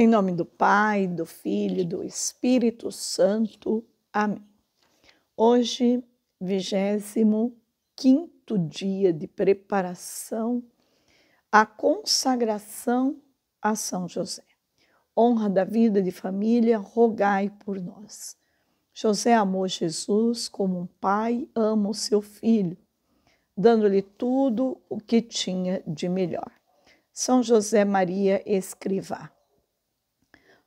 Em nome do Pai, do Filho, e do Espírito Santo. Amém. Hoje, vigésimo quinto dia de preparação, à consagração a São José. Honra da vida de família, rogai por nós. José amou Jesus como um pai ama o seu filho, dando-lhe tudo o que tinha de melhor. São José Maria Escrivá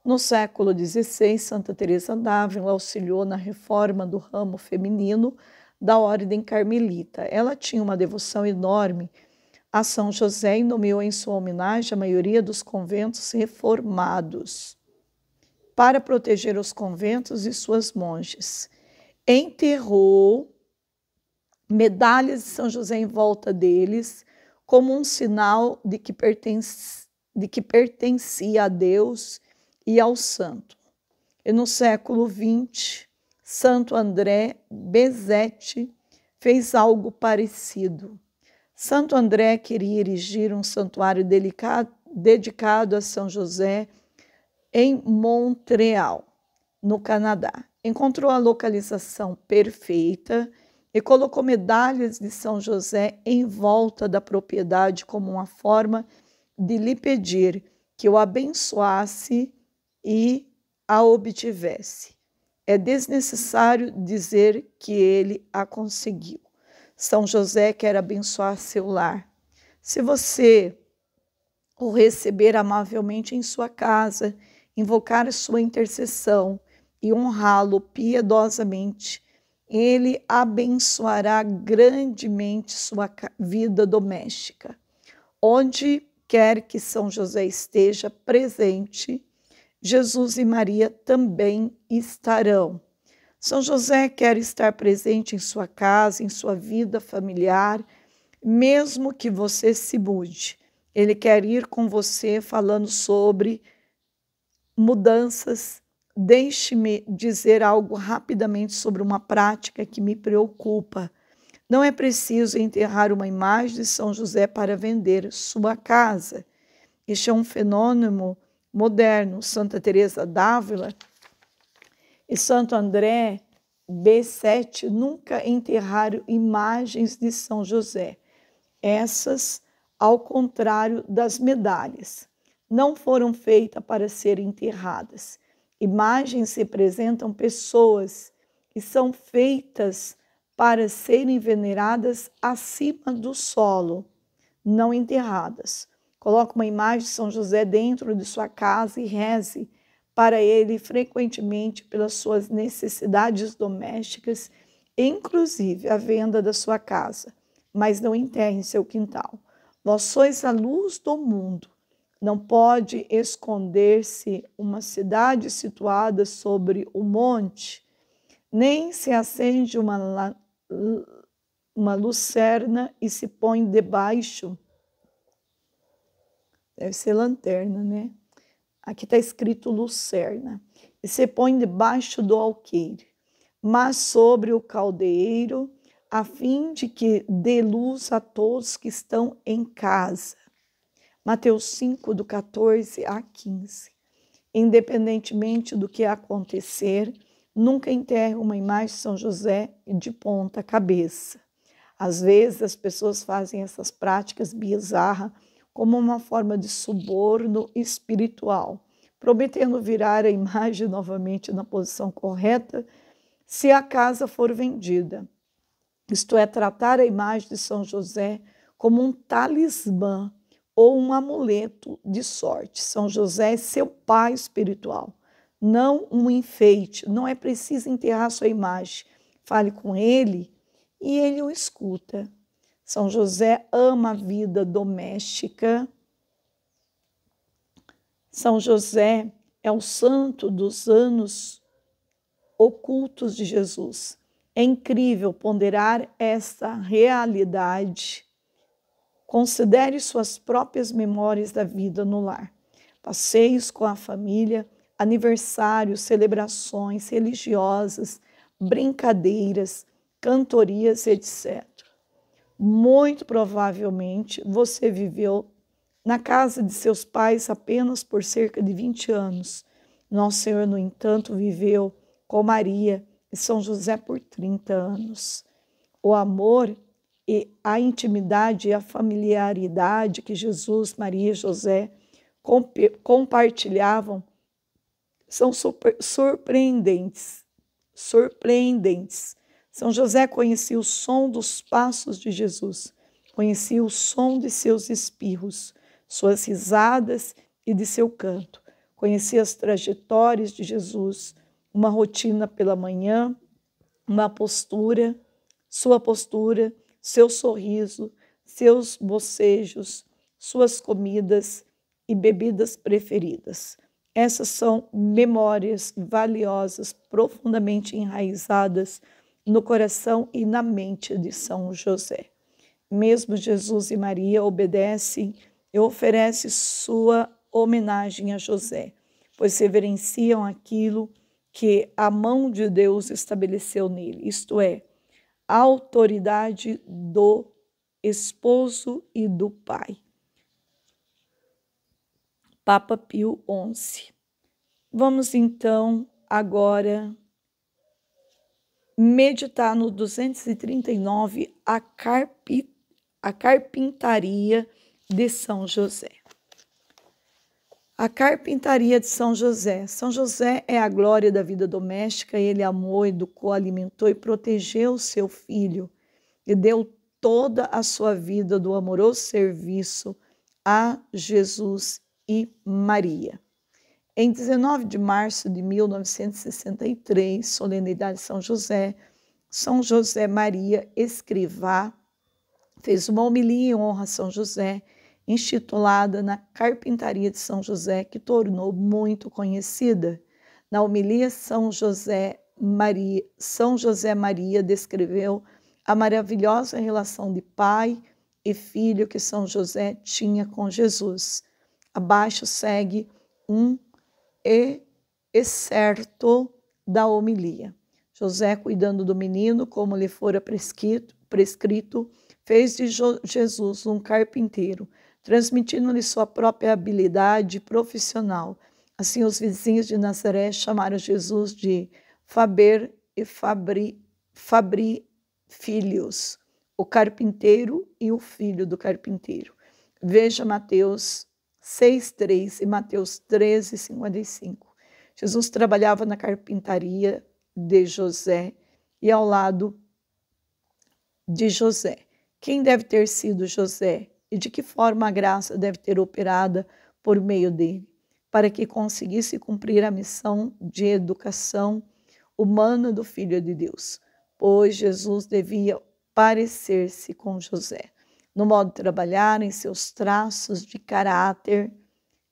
no século XVI, Santa Teresa d'Ávila auxiliou na reforma do ramo feminino da ordem carmelita. Ela tinha uma devoção enorme a São José e nomeou em sua homenagem a maioria dos conventos reformados para proteger os conventos e suas monges. Enterrou medalhas de São José em volta deles como um sinal de que, pertence, de que pertencia a Deus e ao santo. E no século XX, Santo André Bezetti fez algo parecido. Santo André queria erigir um santuário delicado, dedicado a São José em Montreal, no Canadá. Encontrou a localização perfeita e colocou medalhas de São José em volta da propriedade como uma forma de lhe pedir que o abençoasse e a obtivesse. É desnecessário dizer que ele a conseguiu. São José quer abençoar seu lar. Se você o receber amavelmente em sua casa, invocar sua intercessão e honrá-lo piedosamente, ele abençoará grandemente sua vida doméstica. Onde quer que São José esteja presente, Jesus e Maria também estarão. São José quer estar presente em sua casa, em sua vida familiar, mesmo que você se mude. Ele quer ir com você falando sobre mudanças. Deixe-me dizer algo rapidamente sobre uma prática que me preocupa. Não é preciso enterrar uma imagem de São José para vender sua casa. Este é um fenômeno moderno, Santa Teresa d'Ávila e Santo André B7 nunca enterraram imagens de São José. Essas, ao contrário das medalhas, não foram feitas para serem enterradas. Imagens representam pessoas e são feitas para serem veneradas acima do solo, não enterradas. Coloque uma imagem de São José dentro de sua casa e reze para ele frequentemente pelas suas necessidades domésticas, inclusive a venda da sua casa, mas não enterre em seu quintal. Vós sois a luz do mundo. Não pode esconder-se uma cidade situada sobre o um monte, nem se acende uma, uma lucerna e se põe debaixo deve ser lanterna, né? Aqui está escrito lucerna. E você põe debaixo do alqueire, mas sobre o caldeiro, a fim de que dê luz a todos que estão em casa. Mateus 5, do 14 a 15. Independentemente do que acontecer, nunca enterre uma imagem de São José de ponta cabeça. Às vezes as pessoas fazem essas práticas bizarras como uma forma de suborno espiritual, prometendo virar a imagem novamente na posição correta se a casa for vendida. Isto é, tratar a imagem de São José como um talismã ou um amuleto de sorte. São José é seu pai espiritual, não um enfeite. Não é preciso enterrar sua imagem. Fale com ele e ele o escuta. São José ama a vida doméstica. São José é o santo dos anos ocultos de Jesus. É incrível ponderar esta realidade. Considere suas próprias memórias da vida no lar, passeios com a família, aniversários, celebrações religiosas, brincadeiras, cantorias, etc. Muito provavelmente você viveu na casa de seus pais apenas por cerca de 20 anos. Nosso Senhor, no entanto, viveu com Maria e São José por 30 anos. O amor e a intimidade e a familiaridade que Jesus, Maria e José comp compartilhavam são surpreendentes, surpreendentes são José conhecia o som dos passos de Jesus, conhecia o som de seus espirros, suas risadas e de seu canto, conhecia as trajetórias de Jesus, uma rotina pela manhã, uma postura, sua postura, seu sorriso, seus bocejos, suas comidas e bebidas preferidas. Essas são memórias valiosas, profundamente enraizadas no coração e na mente de São José. Mesmo Jesus e Maria obedecem e oferecem sua homenagem a José, pois reverenciam aquilo que a mão de Deus estabeleceu nele, isto é, a autoridade do esposo e do pai. Papa Pio XI. Vamos então agora meditar no 239, a, carpi, a Carpintaria de São José. A Carpintaria de São José. São José é a glória da vida doméstica, ele amou, educou, alimentou e protegeu seu filho e deu toda a sua vida do amoroso serviço a Jesus e Maria. Em 19 de março de 1963, solenidade São José, São José Maria Escrivá fez uma homilia em honra a São José, intitulada Na Carpintaria de São José, que tornou muito conhecida. Na homilia, São José Maria, São José Maria descreveu a maravilhosa relação de pai e filho que São José tinha com Jesus. Abaixo segue um e excerto da homilia. José, cuidando do menino, como lhe fora prescrito, prescrito fez de Jesus um carpinteiro, transmitindo-lhe sua própria habilidade profissional. Assim, os vizinhos de Nazaré chamaram Jesus de Faber e Fabri, Fabri Filhos, o carpinteiro e o filho do carpinteiro. Veja Mateus 6,3 e Mateus 13, 55. Jesus trabalhava na carpintaria de José e ao lado de José. Quem deve ter sido José e de que forma a graça deve ter operada por meio dele, para que conseguisse cumprir a missão de educação humana do Filho de Deus, pois Jesus devia parecer-se com José no modo de trabalhar, em seus traços de caráter,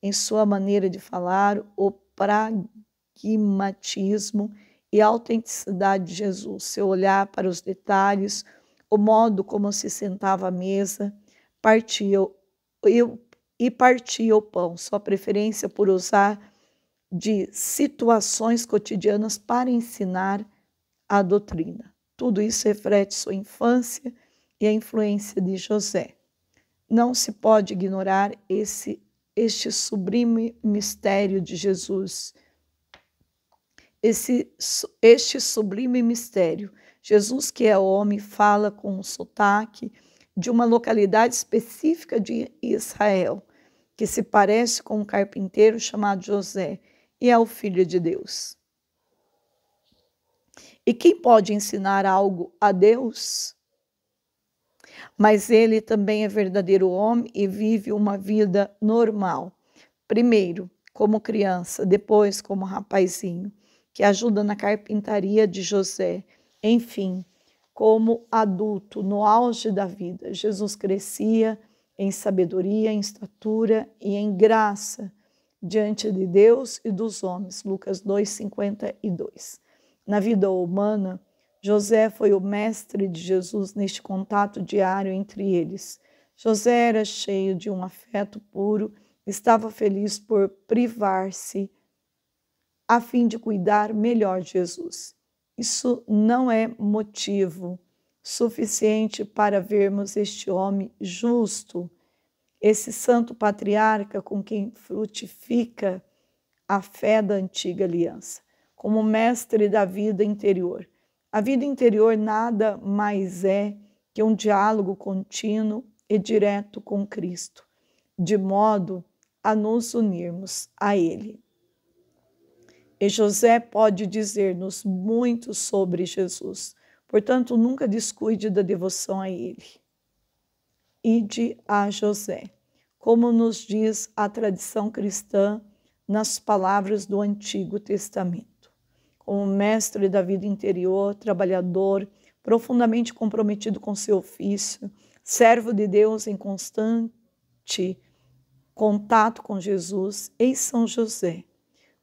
em sua maneira de falar, o pragmatismo e a autenticidade de Jesus, seu olhar para os detalhes, o modo como se sentava à mesa, partia eu, e partia o pão, sua preferência por usar de situações cotidianas para ensinar a doutrina. Tudo isso reflete sua infância e a influência de José. Não se pode ignorar esse este sublime mistério de Jesus. Esse, este sublime mistério. Jesus, que é homem, fala com um sotaque de uma localidade específica de Israel, que se parece com um carpinteiro chamado José e é o filho de Deus. E quem pode ensinar algo a Deus? mas ele também é verdadeiro homem e vive uma vida normal. Primeiro, como criança, depois, como rapazinho, que ajuda na carpintaria de José. Enfim, como adulto, no auge da vida, Jesus crescia em sabedoria, em estatura e em graça diante de Deus e dos homens. Lucas 2:52. Na vida humana, José foi o mestre de Jesus neste contato diário entre eles. José era cheio de um afeto puro, estava feliz por privar-se a fim de cuidar melhor de Jesus. Isso não é motivo suficiente para vermos este homem justo, esse santo patriarca com quem frutifica a fé da antiga aliança, como mestre da vida interior. A vida interior nada mais é que um diálogo contínuo e direto com Cristo, de modo a nos unirmos a Ele. E José pode dizer-nos muito sobre Jesus, portanto, nunca descuide da devoção a Ele. Ide a José, como nos diz a tradição cristã nas palavras do Antigo Testamento um mestre da vida interior, trabalhador, profundamente comprometido com seu ofício, servo de Deus em constante contato com Jesus, eis São José.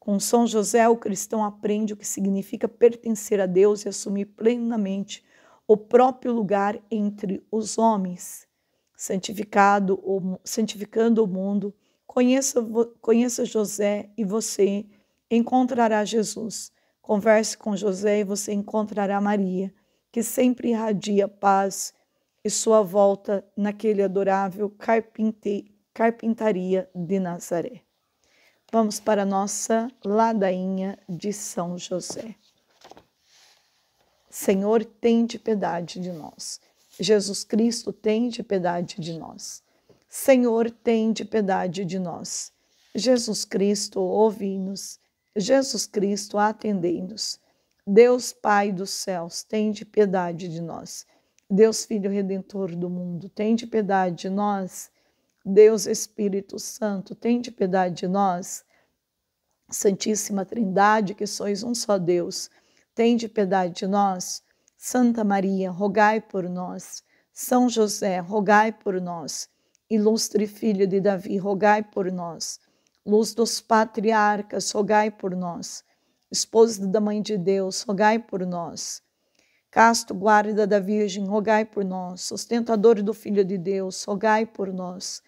Com São José, o cristão aprende o que significa pertencer a Deus e assumir plenamente o próprio lugar entre os homens. Santificado, santificando o mundo, conheça, conheça José e você encontrará Jesus. Converse com José e você encontrará Maria, que sempre irradia paz e sua volta naquele adorável carpinte, carpintaria de Nazaré. Vamos para a nossa ladainha de São José. Senhor, tem de piedade de nós. Jesus Cristo, tem de piedade de nós. Senhor, tem de piedade de nós. Jesus Cristo, ouve-nos. Jesus Cristo, atendei-nos. Deus Pai dos céus, tende piedade de nós. Deus Filho Redentor do mundo, tende piedade de nós. Deus Espírito Santo, tende piedade de nós. Santíssima Trindade, que sois um só Deus, tende piedade de nós. Santa Maria, rogai por nós. São José, rogai por nós. Ilustre Filho de Davi, rogai por nós. Luz dos patriarcas, rogai por nós. Esposa da Mãe de Deus, rogai por nós. Casto guarda da Virgem, rogai por nós. Sustentador do Filho de Deus, rogai por nós.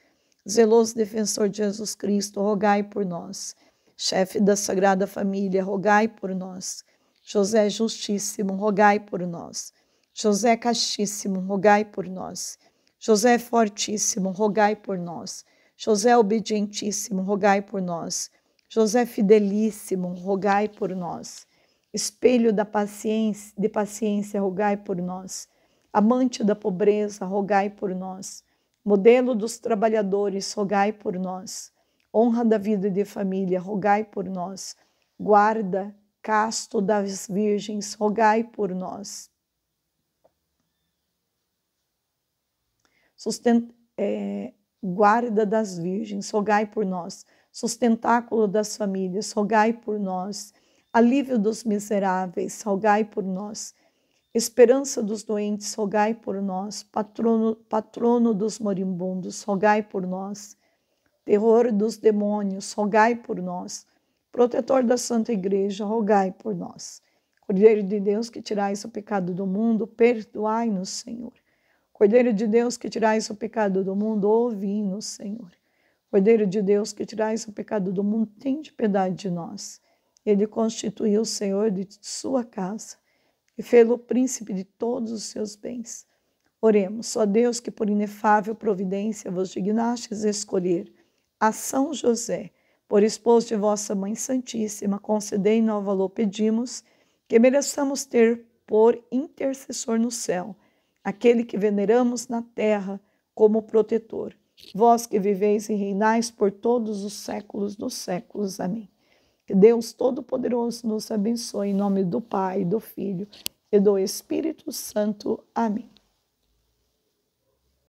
Zeloso defensor de Jesus Cristo, rogai por nós. Chefe da Sagrada Família, rogai por nós. José Justíssimo, rogai por nós. José Castíssimo, rogai por nós. José Fortíssimo, rogai por nós. José obedientíssimo, rogai por nós. José fidelíssimo, rogai por nós. Espelho da paciência, de paciência, rogai por nós. Amante da pobreza, rogai por nós. Modelo dos trabalhadores, rogai por nós. Honra da vida e de família, rogai por nós. Guarda casto das virgens, rogai por nós. Sustent, é, eh, guarda das virgens, rogai por nós, sustentáculo das famílias, rogai por nós, alívio dos miseráveis, rogai por nós, esperança dos doentes, rogai por nós, patrono, patrono dos moribundos, rogai por nós, terror dos demônios, rogai por nós, protetor da Santa Igreja, rogai por nós. Cordeiro de Deus que tirais o pecado do mundo, perdoai-nos, Senhor. Cordeiro de Deus que tirais o pecado do mundo, ouvi-nos, Senhor. Cordeiro de Deus que tirais o pecado do mundo, tem de piedade de nós. Ele constituiu o Senhor de sua casa e fê-lo príncipe de todos os seus bens. Oremos, só Deus que por inefável providência vos dignastes escolher a São José, por esposo de vossa Mãe Santíssima, concedei-nos, valor pedimos, que mereçamos ter por intercessor no céu aquele que veneramos na terra como protetor. Vós que viveis e reinais por todos os séculos dos séculos. Amém. Que Deus Todo-Poderoso nos abençoe em nome do Pai, do Filho e do Espírito Santo. Amém.